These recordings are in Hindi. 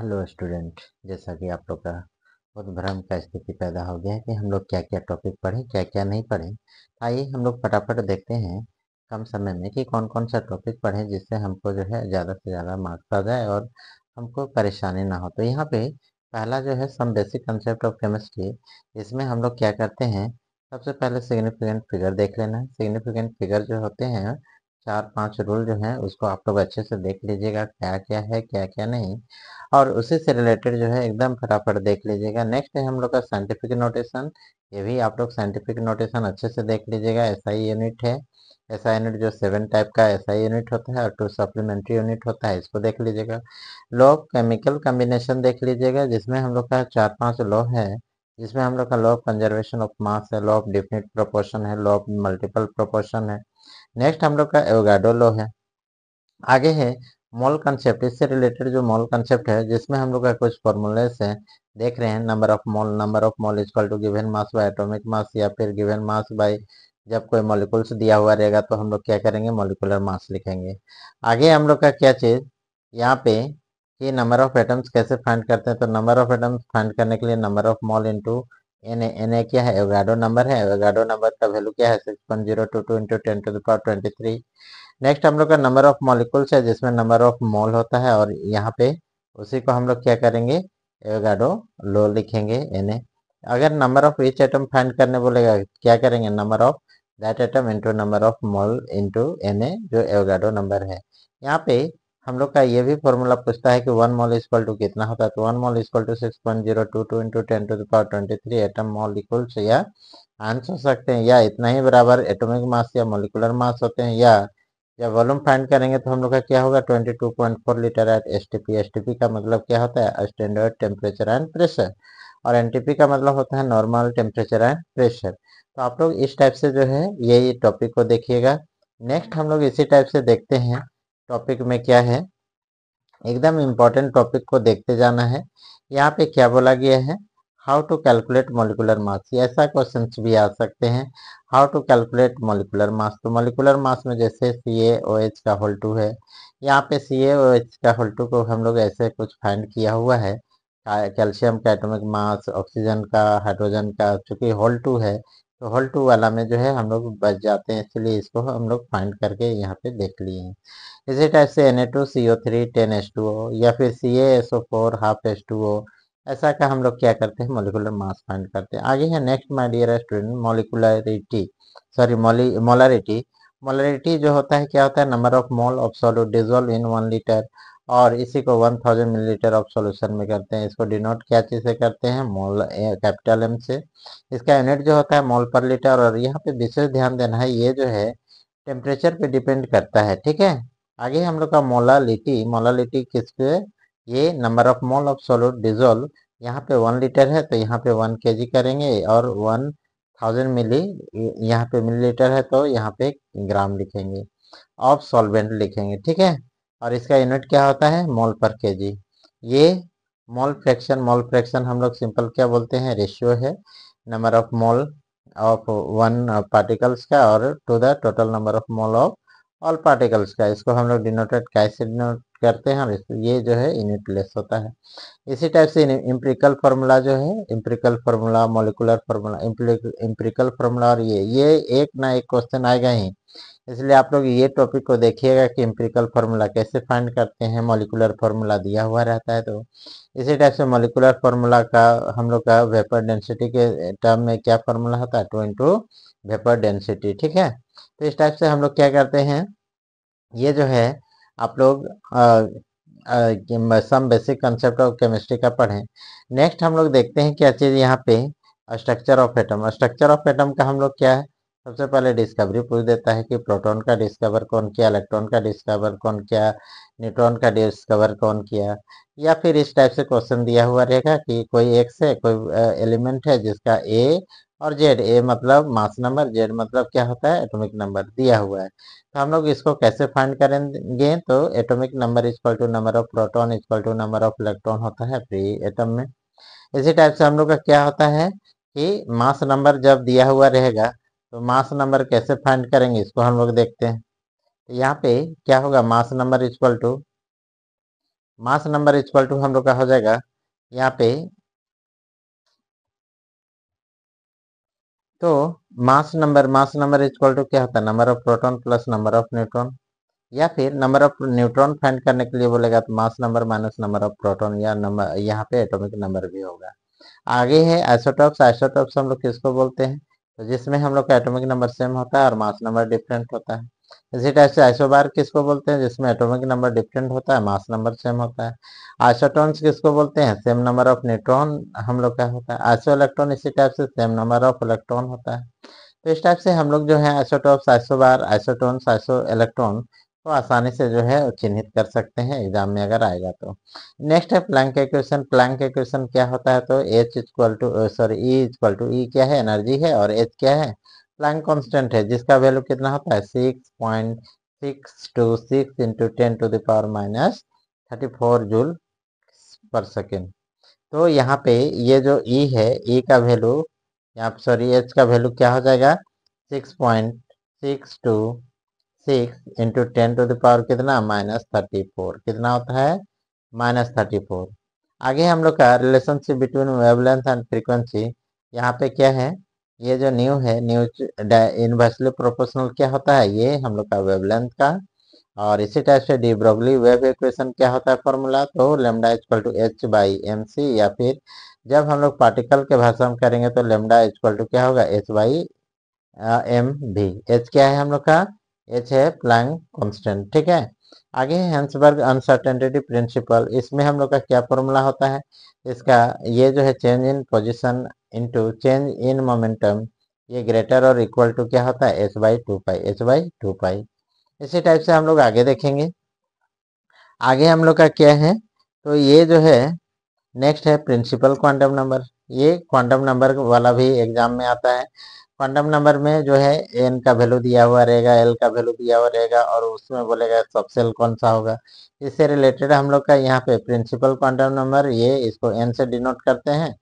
हेलो स्टूडेंट जैसा कि आप लोग का बहुत भ्रम का स्थिति पैदा हो गया है कि हम लोग क्या क्या टॉपिक पढ़ें क्या क्या नहीं पढ़ें तो आइए हम लोग फटाफट देखते हैं कम समय में कि कौन कौन सा टॉपिक पढ़ें जिससे हमको जो है ज़्यादा से ज़्यादा मार्क्स आ जाए और हमको परेशानी ना हो तो यहाँ पे पहला जो है some basic concept of chemistry इसमें हम लोग क्या करते हैं सबसे पहले सिग्निफिकेंट फिगर देख लेना है सिग्निफिकेंट फिगर जो होते हैं चार पांच रूल जो हैं उसको आप लोग अच्छे से देख लीजिएगा क्या क्या है क्या क्या नहीं और उसी से रिलेटेड जो है एकदम फटाफट देख लीजिएगा नेक्स्ट है हम लोग का साइंटिफिक नोटेशन ये भी आप लोग साइंटिफिक नोटेशन अच्छे से देख लीजिएगा एस आई यूनिट है एस आई यूनिट जो सेवन टाइप का एस आई यूनिट होता है और टू सप्लीमेंट्री यूनिट होता है इसको देख लीजिएगा लो केमिकल कम्बिनेशन देख लीजिएगा जिसमें हम लोग का चार पाँच लो है जिसमें हम लोग का law of conservation of mass है लॉ ऑफ डिफिनिट प्रोपोर्शन है लॉ ऑफ मल्टीपल प्रोपोर्शन है नेक्स्ट हम लोग का एवगाडो लॉ है आगे है मॉल कंसेप्ट इससे रिलेटेड जो मॉल कंसेप्ट है जिसमें हम लोग का कुछ फॉर्मूले से देख रहे हैं number of mole number of mole is equal to given mass by atomic mass या फिर गिवेन मास बाय जब कोई मॉलिकुल्स दिया हुआ रहेगा तो हम लोग क्या करेंगे मॉलिकुलर मास लिखेंगे आगे हम लोग का क्या चीज़ यहाँ पे कि नंबर ऑफ एटम्स कैसे फाइंड करते हैं तो नंबर ऑफ एटम्स फाइंड करने के लिए number of mole into N N A क्या है एवगाडो नंबर है एवगाडो नंबर का वैल्यू क्या है six point zero two two into ten to the power twenty three next हम लोग का नंबर ऑफ मॉलिकुल्स है जिसमें नंबर ऑफ मोल होता है और यहाँ पे उसी को हम लोग क्या करेंगे एवगाडो लो लिखेंगे एन अगर number of each atom find करने बोलेगा क्या करेंगे number of that atom into number of mole into N जो एवगाडो नंबर है यहाँ पे हम लोग का ये भी फॉर्मूला पूछता है कि वन मॉल इक्वल टू कितना होता है तो one mole equal to six point zero two two into ten to the power twenty three atom mole equal या आंसर सकते हैं या इतना ही बराबर एटोमिक मास या मोलिकुलर मास होते हैं या जब वॉल्यूम फाइंड करेंगे तो हम लोग का क्या होगा 22.4 लीटर एट एस टी का मतलब क्या होता है स्टैंडर्ड टेम्परेचर एंड प्रेशर और एन का मतलब होता है नॉर्मल टेम्परेचर एंड प्रेशर तो आप लोग इस टाइप से जो है यही टॉपिक को देखिएगा नेक्स्ट हम लोग इसी टाइप से देखते हैं टॉपिक में क्या है एकदम इम्पॉर्टेंट टॉपिक को देखते जाना है यहाँ पे क्या बोला गया है how to calculate molecular mass ऐसा क्वेश्चन भी आ सकते हैं how to calculate molecular mass तो मोलिकुलर मास में जैसे सी ए ओ एच का होल टू है यहाँ पे सी ए ओ एच का होल टू को हम लोग ऐसे कुछ फाइंड किया हुआ है कैल्शियम का एटोमिक मास ऑक्सीजन का हाइड्रोजन का चूँकि होल टू है तो होल टू वाला में जो है हम लोग बच जाते हैं इसलिए इसको हम लोग फाइंड करके यहाँ पे देख लिए हैं इसी टाइप से N A two C O three ten S two O या फिर C A S O four half S two O ऐसा का हम लोग क्या करते हैं मोलिकुलर मास फाइंड करते हैं आगे है next my dear student molecularity sorry molarity molarity जो होता है क्या होता है number of mole of solid dissolve in one litre और इसी को 1000 मिलीलीटर ऑफ सोल्यूशन में करते हैं इसको डिनोट क्या चीज से करते हैं मोल कैपिटल एम से इसका यूनिट जो होता है मोल पर लीटर और यहाँ पे विशेष ध्यान देना है ये जो है टेम्परेचर पे डिपेंड करता है ठीक है आगे हम लोग का मोलालिटी मोलालिटी किस ये number of mole of solute dissolve यहाँ पे वन लीटर है तो यहाँ पे वन के करेंगे और वन थाउजेंड मिली यहाँ पे लीटर है तो यहाँ पे ग्राम लिखेंगे ऑफ सॉल्वेंट लिखेंगे ठीक है और इसका यूनिट क्या होता है मोल पर जी ये मोल फ्रैक्शन मोल फ्रैक्शन हम लोग सिंपल क्या बोलते हैं रेशियो है number of mole of one particles का और to the total number of mole of all particles का इसको हम लोग डिनोटेड कैसे डिनोट करते हैं और ये जो है यूनिटलेस होता है इसी टाइप से इम्प्रिकल फार्मूला जो है empirical formula molecular formula empirical formula और ये ये एक ना एक क्वेश्चन आएगा ही इसलिए आप लोग ये टॉपिक को देखिएगा कि इम्प्रिकल फार्मूला कैसे फाइंड करते हैं मोलिकुलर फार्मूला दिया हुआ रहता है तो इसी टाइप से मोलिकुलर फार्मूला का हम लोग का वेपर डेंसिटी के टर्म में क्या फार्मूला होता है टू इंटू वेपर डेंसिटी ठीक है तो इस टाइप से हम लोग क्या करते हैं ये जो है आप लोग some basic concept of chemistry का पढ़ें नेक्स्ट हम लोग देखते हैं क्या चीज़ यहाँ पे structure of atom structure of atom का हम लोग क्या है सबसे पहले डिस्कवरी पूछ देता है कि प्रोटॉन का डिस्कवर कौन किया इलेक्ट्रॉन का डिस्कवर कौन किया न्यूट्रॉन का डिस्कवर कौन किया या फिर इस टाइप से क्वेश्चन दिया हुआ रहेगा कि कोई एक से कोई एलिमेंट है जिसका ए और जेड ए मतलब मास नंबर जेड मतलब क्या होता है एटॉमिक नंबर दिया हुआ है तो हम लोग इसको कैसे फाइंड करेंगे तो atomic number equal to number of proton equal to number of electron होता है फ्री एटम में इसी टाइप से हम लोग का क्या होता है कि मास नंबर जब दिया हुआ रहेगा तो मास नंबर कैसे फाइंड करेंगे इसको हम लोग देखते हैं तो यहाँ पे क्या होगा mass number equal to mass number equal to हम लोग का हो जाएगा यहाँ पे तो mass number mass number is to क्या होता है number of proton plus number of neutron या फिर नंबर ऑफ न्यूट्रॉन फाइंड करने के लिए बोलेगा तो mass number minus number of proton या नंबर यहाँ पे एटॉमिक नंबर भी होगा आगे है आइसोटॉप्स आइसोटॉप्स हम लोग किसको बोलते हैं तो जिसमें हम लोग का एटोमिक नंबर सेम होता है और मास नंबर डिफरेंट होता है इसी टाइप से आइसोबार किसको बोलते हैं जिसमें एटॉमिक नंबर डिफरेंट होता है मास नंबर सेम होता है आइसोटोन्स किसको बोलते हैं सेम नंबर ऑफ न्यूट्रॉन हम लोग का होता है आइसो इलेक्ट्रॉन इसी टाइप से सेम नंबर ऑफ इलेक्ट्रॉन होता है तो इस टाइप से हम लोग जो है isotopes isobar isotones iso electron को आसानी से जो है चिन्हित कर सकते हैं एग्जाम में अगर आएगा तो नेक्स्ट है प्लैंक इक्वेशन प्लैंक इक्वेशन क्या होता है तो H equal to sorry E equal to E क्या है एनर्जी है और एच क्या है प्लैंक कांस्टेंट है जिसका वैल्यू कितना होता है six point six two six into ten to the power minus thirty four joule per second तो यहाँ पे ये जो ई e है ई e का वैल्यू यहाँ सॉरी एच का वैल्यू क्या हो जाएगा six point six two six into ten to the power कितना माइनस थर्टी फोर कितना होता है माइनस थर्टी फोर आगे हम लोग का relationship between wavelength and frequency यहाँ पे क्या है ये जो न्यू है न्यू इनवर्सली प्रोपोर्शनल क्या होता है ये हम लोग का वेवलेंथ का और इसी टाइप से डी ब्रोगली वेव इक्वेशन क्या होता है फॉर्मूला तो lambda is equal to H by M C या फिर जब हम लोग पार्टिकल के भाषा में करेंगे तो लेमडा इजक्वल टू क्या होगा एच बाई एम भी एच क्या है हम लोग का एच है प्लैंग कॉन्स्टेंट ठीक है आगे हैंसबर्ग अनसर्टेनिटी प्रिंसिपल इसमें हम लोग का क्या फॉर्मूला होता है इसका ये जो है change in position into change in momentum ये ग्रेटर और इक्वल टू क्या होता है S by two pi S by two pi इसी टाइप से हम लोग आगे देखेंगे आगे हम लोग का क्या है तो ये जो है नेक्स्ट है प्रिंसिपल क्वांटम नंबर ये क्वांटम नंबर वाला भी एग्जाम में आता है क्वांटम नंबर में जो है एन का वैल्यू दिया हुआ रहेगा एल का वैल्यू दिया हुआ रहेगा और उसमें बोलेगा सबसेल कौन सा होगा इससे रिलेटेड हम लोग का यहाँ पे प्रिंसिपल क्वांटम नंबर ये इसको एन से डिनोट करते हैं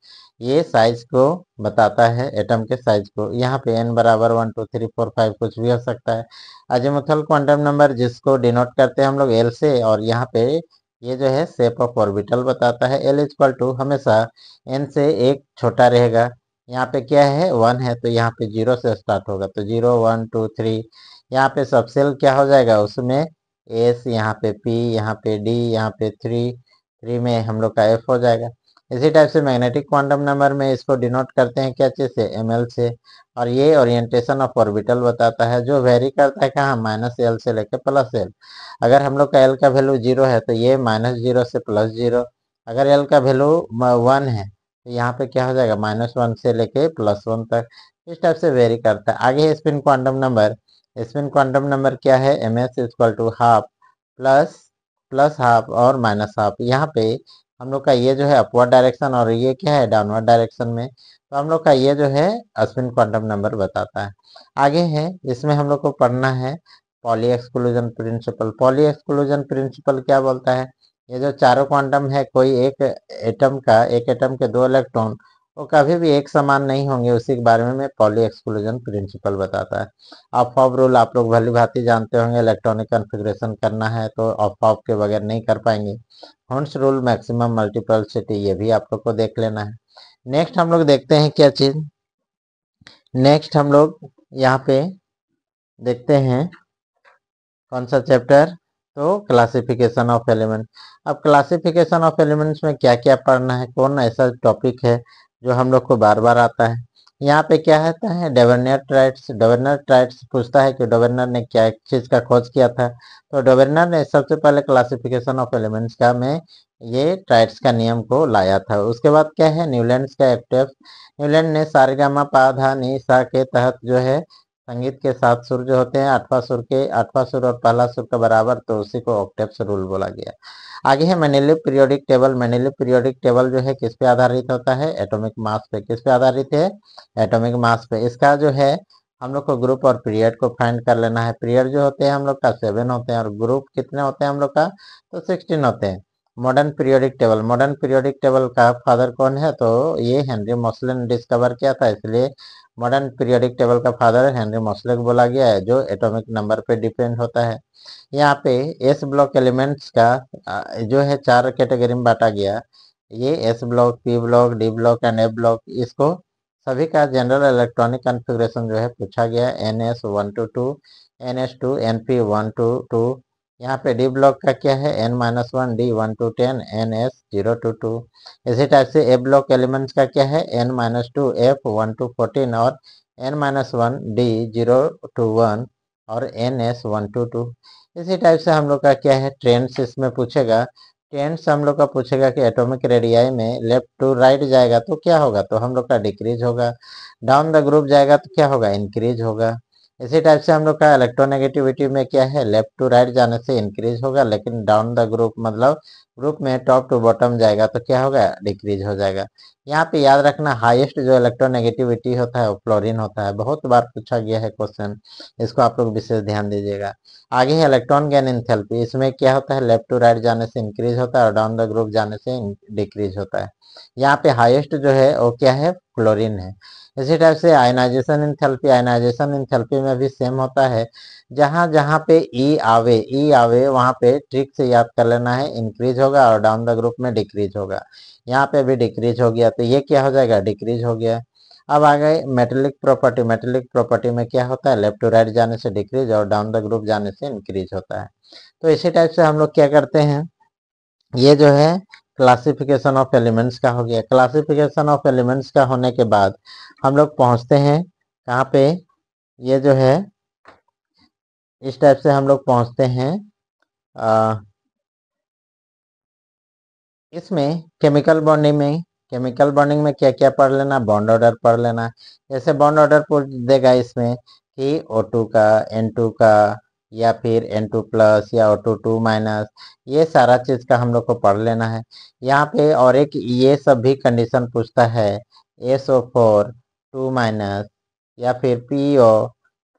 ये साइज को बताता है एटम के साइज को यहाँ पे एन बराबर one two three four five कुछ भी हो सकता है अजमुथल क्वांटम नंबर जिसको डिनोट करते हैं हम लोग एल से और यहाँ पे ये जो है सेप ऑफ ऑर्बिटल बताता है एल इज टू हमेशा एन से एक छोटा रहेगा यहाँ पे क्या है वन है तो यहाँ पे जीरो से स्टार्ट होगा तो जीरो वन टू थ्री यहाँ पे सबसेल क्या हो जाएगा उसमें एस यहाँ पे पी यहाँ पे डी यहाँ पे थ्री थ्री में हम लोग का एफ हो जाएगा इसी टाइप से मैग्नेटिक क्वांटम नंबर में इसको डिनोट करते हैं क्या चीज से एम एल से और ये ओरिएंटेशन ऑफ ऑर्बिटल बताता है जो वेरी करता है कहाँ माइनस एल से लेकर प्लस एल अगर हम लोग का एल का वैल्यू जीरो है तो ये माइनस जीरो से प्लस जीरो अगर एल का वैल्यू वन है तो यहाँ पे क्या हो जाएगा माइनस वन से लेके प्लस वन तक इस टाइप से वेरी करता है आगे spin quantum number spin quantum number क्या है M S equal to half plus plus half और माइनस हाफ यहाँ पे हम लोग का ये जो है अपवर्ड डायरेक्शन और ये क्या है डाउनवर्ड डायरेक्शन में तो हम लोग का ये जो है स्पिन क्वांटम नंबर बताता है आगे है इसमें हम लोग को पढ़ना है Pauli exclusion principle Pauli exclusion principle क्या बोलता है ये जो चारों क्वांटम है कोई एक एटम का एक एटम के दो इलेक्ट्रॉन वो कभी भी एक समान नहीं होंगे उसी के बारे में मैं पॉली एक्सक्लूजन प्रिंसिपल बताता है ऑफ ऑफ रूल आप लोग भली भांति जानते होंगे इलेक्ट्रॉनिक कन्फिग्रेशन करना है तो ऑफ ऑफ के बगैर नहीं कर पाएंगे होन्स रूल मैक्सिमम सिटी ये भी आप लोग को देख लेना है नेक्स्ट हम लोग देखते हैं क्या चीज़ नेक्स्ट हम लोग यहाँ पे देखते हैं कौन सा चैप्टर तो क्लासिफिकेशन ऑफ एलिमेंट अब क्लासिफिकेशन ऑफ एलिमेंट्स में क्या क्या पढ़ना है कौन ऐसा टॉपिक है जो हम लोग को बार बार आता है यहाँ पे क्या रहता है डवेनर ट्राइट्स डवेनर ट्राइट्स पूछता है कि डवेनर ने क्या चीज़ का खोज किया था तो डवेनर ने सबसे पहले क्लासिफिकेशन ऑफ एलिमेंट्स का में ये ट्राइट्स का नियम को लाया था उसके बाद क्या है न्यूलैंड का एक्टिव न्यूलैंड ने सारेगामा पाधा निशा के तहत जो है संगीत के सात सुर जो होते हैं आठवां सुर के आठवां सुर और पहला सुर का बराबर तो उसी को ऑक्टेप्स रूल बोला गया आगे है Mendeleev periodic table Mendeleev periodic table जो है किस पे आधारित होता है एटॉमिक मास पे किस पे आधारित है एटॉमिक मास पे इसका जो है हम लोग को ग्रुप और पीरियड को फाइंड कर लेना है पीरियड जो होते हैं हम लोग का सेवन होते हैं और ग्रुप कितने होते हैं हम लोग का तो सिक्सटीन होते हैं modern periodic table modern periodic table का फादर कौन है तो ये हेनरी मोसले ने डिस्कवर किया था इसलिए मॉडर्न पीरियोडिक टेबल का फादर हेनरी मोसले को बोला गया है जो एटॉमिक नंबर पे डिपेंड होता है यहाँ पे एस ब्लॉक एलिमेंट्स का जो है चार कैटेगरी में बांटा गया ये s block p block d block and a block इसको सभी का जनरल इलेक्ट्रॉनिक कन्फिग्रेशन जो है पूछा गया n s one two two n s two n p one two two यहाँ पे डी ब्लॉक का क्या है n minus one d one two ten n s zero two two इसी टाइप से ए ब्लॉक एलिमेंट्स का क्या है n minus two f one two fourteen और n minus one d zero two one और n s one two two इसी टाइप से हम लोग का क्या है ट्रेंड्स इसमें पूछेगा ट्रेंड्स हम लोग का पूछेगा कि एटोमिक रेडियाई में लेफ्ट टू राइट जाएगा तो क्या होगा तो हम लोग का डिक्रीज होगा डाउन द ग्रुप जाएगा तो क्या होगा इंक्रीज होगा इसी टाइप से हम लोग का इलेक्ट्रोनेगेटिविटी में क्या है लेफ्ट टू राइट जाने से इंक्रीज होगा लेकिन डाउन द ग्रुप मतलब ग्रुप में टॉप टू बॉटम जाएगा तो क्या होगा डिक्रीज हो जाएगा यहाँ पे याद रखना हाईएस्ट जो इलेक्ट्रोनेगेटिविटी होता है वो फ्लोरिन होता है बहुत बार पूछा गया है क्वेश्चन इसको आप लोग विशेष ध्यान दीजिएगा आगे है इलेक्ट्रॉन गैन इनथेल्पी इसमें क्या होता है लेफ्ट टू राइट जाने से इंक्रीज होता है और डाउन द ग्रुप जाने से डिक्रीज होता है यहाँ पे हाइएस्ट जो है वो क्या है फ्लोरिन है इसी टाइप से आयनाइजेशन इन थेल्पी आयनाइजेशन इन थेल्पी में भी सेम होता है जहाँ जहाँ पे ई e आवे ई e आवे वहाँ पे ट्रिक से याद कर लेना है इंक्रीज होगा और डाउन द ग्रुप में डिक्रीज होगा यहाँ पे भी डिक्रीज हो गया तो ये क्या हो जाएगा डिक्रीज हो गया अब आ गए मेटेलिक प्रॉपर्टी मेटेलिक प्रॉपर्टी में क्या होता है लेफ्ट टू राइट जाने से डिक्रीज और डाउन द ग्रुप जाने से इंक्रीज होता है तो इसी टाइप से हम लोग क्या करते हैं ये जो है क्लासिफिकेशन ऑफ एलिमेंट्स का हो गया क्लासिफिकेशन ऑफ एलिमेंट्स का होने के बाद हम लोग पहुंचते हैं कहाँ पे ये जो है इस टाइप से हम लोग पहुंचते हैं इसमें केमिकल बॉन्डिंग में केमिकल बॉन्डिंग में क्या क्या पढ़ लेना बॉन्ड ऑर्डर पढ़ लेना जैसे बॉन्ड ऑर्डर पूछ देगा इसमें कि O2 का N2 का या फिर एन टू प्लस या ओ टू टू माइनस ये सारा चीज़ का हम लोग को पढ़ लेना है यहाँ पे और एक ये सब भी कंडीशन पूछता है S O four two minus या फिर P O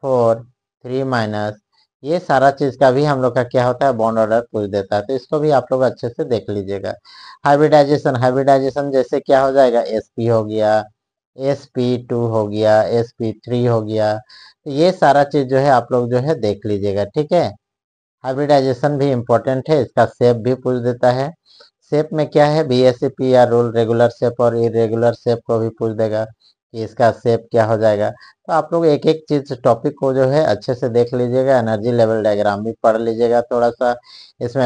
four three minus ये सारा चीज़ का भी हम लोग का क्या होता है बॉन्ड ऑर्डर पूछ देता है तो इसको भी आप लोग अच्छे से देख लीजिएगा हाइब्रिडाइजेशन हाइब्रिडाइजेशन जैसे क्या हो जाएगा एस पी हो गया एस पी टू हो गया एस पी थ्री हो गया तो ये सारा चीज़ जो है आप लोग जो है देख लीजिएगा ठीक है हाइब्रिडाइजेशन भी इम्पोर्टेंट है इसका सेप भी पूछ देता है सेप में क्या है बी एस पी या रोल रेगुलर सेप और इरेगुलर सेप को भी पूछ देगा कि इसका सेप क्या हो जाएगा तो आप लोग एक एक चीज टॉपिक को जो है अच्छे से देख लीजिएगा एनर्जी लेवल डायग्राम भी पढ़ लीजिएगा थोड़ा सा इसमें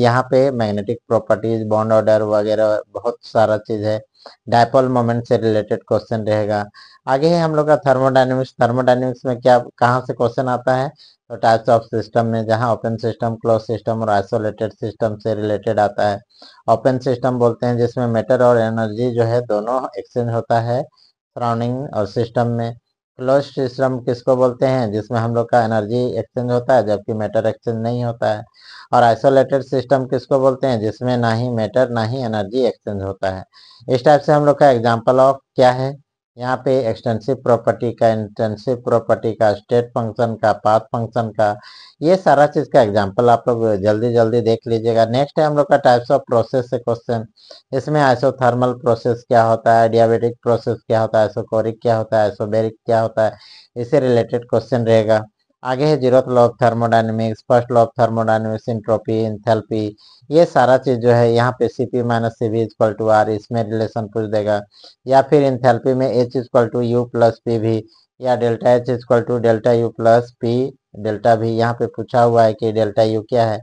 यहाँ पे मैग्नेटिक प्रॉपर्टीज बॉन्ड ऑर्डर वगैरह बहुत सारा चीज़ है डायपोल मोमेंट से रिलेटेड क्वेश्चन रहेगा आगे है हम लोग का थर्मोडाइनमिक्स थर्मोडाइनमिक्स में क्या कहाँ से क्वेश्चन आता है तो टाइप्स ऑफ सिस्टम में जहाँ ओपन सिस्टम क्लोज सिस्टम और आइसोलेटेड सिस्टम से रिलेटेड आता है ओपन सिस्टम बोलते हैं जिसमें मेटर और एनर्जी जो है दोनों एक्सचेंज होता है सराउंडिंग और सिस्टम में लॉस्ट सिस्टम किसको बोलते हैं जिसमें हम लोग का एनर्जी एक्सचेंज होता है जबकि मैटर एक्सचेंज नहीं होता है और आइसोलेटेड सिस्टम किसको बोलते हैं जिसमें ना ही मैटर ना ही एनर्जी एक्सचेंज होता है इस टाइप से हम लोग का एग्जाम्पल ऑफ क्या है यहाँ पे एक्सटेंसिव प्रॉपर्टी का इंटेंसिव प्रॉपर्टी का स्टेट फंक्शन का पाथ फंक्शन का ये सारा चीज़ का एग्जांपल आप लोग जल्दी जल्दी देख लीजिएगा नेक्स्ट है हम लोग का टाइप्स ऑफ प्रोसेस से क्वेश्चन इसमें आइसोथर्मल प्रोसेस क्या होता है डियाबेटिक प्रोसेस क्या होता है आइसोकोरिक क्या होता है आइसोबेरिक क्या होता है इससे रिलेटेड क्वेश्चन रहेगा आगे है zero law of thermodynamics first law of thermodynamics entropy enthalpy ये सारा चीज जो है यहाँ पे C P minus C V equal to R इसमें रिलेशन पूछ देगा या फिर इंथेल्पी में H equal to U plus P V या delta H equal to delta U plus P delta V यहाँ पे पूछा हुआ है कि डेल्टा यू क्या है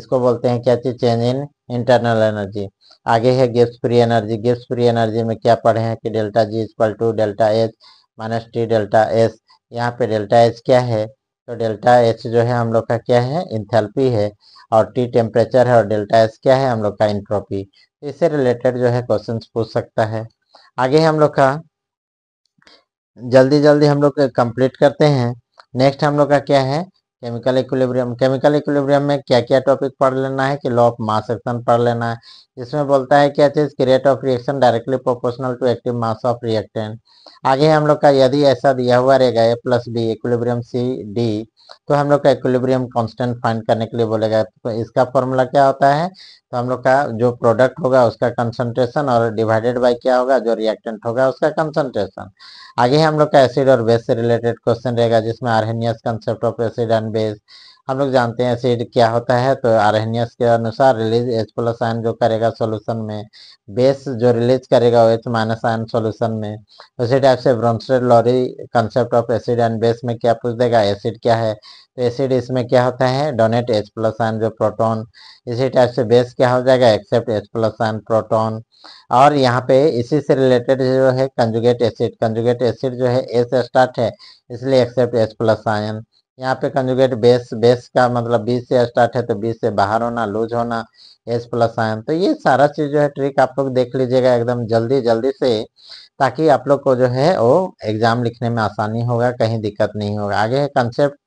इसको बोलते हैं क्या चीज चेंज इन इंटरनल एनर्जी आगे है Gibbs free energy Gibbs free energy में क्या पढ़े हैं कि delta G equal to delta H minus T delta S यहाँ पे डेल्टा एच क्या है तो डेल्टा एच जो है हम लोग का क्या है इंथेल्पी है और टी टेम्परेचर है और डेल्टा एस क्या है हम लोग का इंट्रोपी तो इससे रिलेटेड जो है क्वेश्चन पूछ सकता है आगे हम लोग का जल्दी जल्दी हम लोग कंप्लीट करते हैं नेक्स्ट हम लोग का क्या है केमिकल इक्विलिब्रियम केमिकल इक्विलिब्रियम में क्या क्या टॉपिक पढ़ लेना है कि लॉ ऑफ मास एक्शन पढ़ लेना है जिसमें बोलता है क्या चीज़ कि rate of reaction directly proportional to active mass of reactant आगे हम लोग का यदि ऐसा दिया हुआ रहेगा A plus B equilibrium C D तो हम लोग का इक्विलिब्रियम कांस्टेंट फाइंड करने के लिए बोलेगा तो इसका फॉर्मूला क्या होता है तो हम लोग का जो प्रोडक्ट होगा उसका कंसंट्रेशन और डिवाइडेड बाय क्या होगा जो रिएक्टेंट होगा उसका कंसंट्रेशन आगे हम लोग का एसिड और बेस से रिलेटेड क्वेश्चन रहेगा जिसमें Arrhenius concept of acid and base हम लोग जानते हैं एसिड क्या होता है तो आरहनियस के अनुसार रिलीज एच प्लस आयन जो करेगा सॉल्यूशन में बेस जो रिलीज करेगा एच माइनस आयन सॉल्यूशन में उसी टाइप से Bronsted Lowry concept of acid and base में क्या पूछ देगा एसिड क्या है तो एसिड इसमें क्या होता है डोनेट एच प्लस आयन जो प्रोटोन इसी टाइप से बेस क्या हो जाएगा accept H plus ion proton और यहाँ पे इसी से रिलेटेड जो है कंजुगेट एसिड कंजुगेट एसिड जो है एस स्टार्ट है इसलिए एक्सेप्ट एच प्लस आयन यहाँ पे कंजुगेट बेस बेस का मतलब बी से स्टार्ट है तो बी से बाहर होना लूज होना एस प्लस आयन तो ये सारा चीज जो है ट्रिक आप लोग देख लीजिएगा एकदम जल्दी जल्दी से ताकि आप लोग को जो है वो एग्जाम लिखने में आसानी होगा कहीं दिक्कत नहीं होगा आगे है concept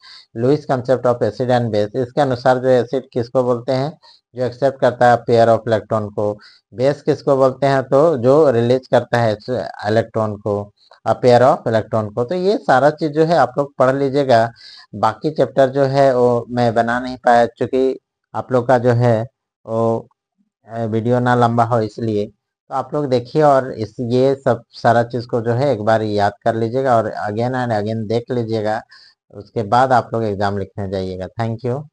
Lewis concept of acid and base इसके अनुसार जो एसिड किसको बोलते हैं जो एक्सेप्ट करता है पेयर ऑफ इलेक्ट्रॉन को बेस किसको बोलते हैं तो जो रिलीज करता है इलेक्ट्रॉन को पेयर ऑफ इलेक्ट्रॉन को तो ये सारा चीज़ जो है आप लोग पढ़ लीजिएगा बाकी चैप्टर जो है वो मैं बना नहीं पाया चूँकि आप लोग का जो है वो वीडियो ना लंबा हो इसलिए तो आप लोग देखिए और इस ये सब सारा चीज़ को जो है एक बार याद कर लीजिएगा और अगेन एंड अगेन देख लीजिएगा उसके बाद आप लोग एग्ज़ाम लिखने जाइएगा थैंक यू